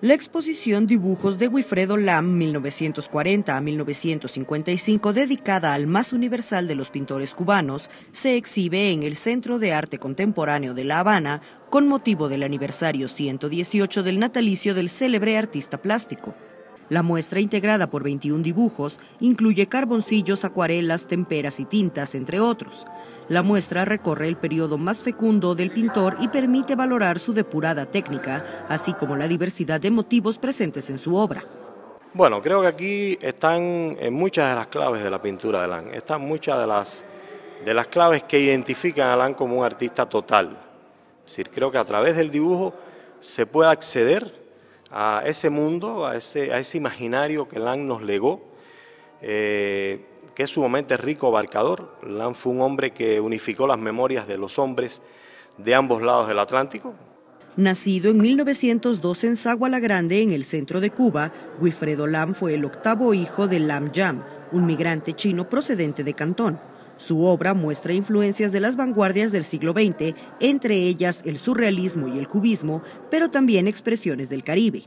la exposición Dibujos de Wilfredo Lam 1940 a 1955 dedicada al más universal de los pintores cubanos se exhibe en el Centro de Arte Contemporáneo de La Habana con motivo del aniversario 118 del natalicio del célebre artista plástico. La muestra, integrada por 21 dibujos, incluye carboncillos, acuarelas, temperas y tintas, entre otros. La muestra recorre el periodo más fecundo del pintor y permite valorar su depurada técnica, así como la diversidad de motivos presentes en su obra. Bueno, creo que aquí están eh, muchas de las claves de la pintura de Alain, están muchas de las, de las claves que identifican a Alain como un artista total. Es decir, creo que a través del dibujo se puede acceder a ese mundo, a ese, imaginario que Lang nos legó, eh, que es sumamente rico abarcador. Lam fue un hombre que unificó las memorias de los hombres de ambos lados del Atlántico. Nacido en 1902 en la Grande, en el centro de Cuba, Wilfredo Lam fue el octavo hijo de Lam Yam, un migrante chino procedente de Cantón. Su obra muestra influencias de las vanguardias del siglo XX, entre ellas el surrealismo y el cubismo, pero también expresiones del Caribe.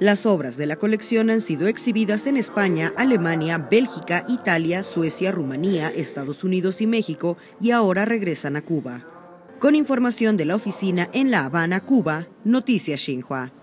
Las obras de la colección han sido exhibidas en España, Alemania, Bélgica, Italia, Suecia, Rumanía, Estados Unidos y México y ahora regresan a Cuba. Con información de la oficina en La Habana, Cuba, Noticias Xinhua.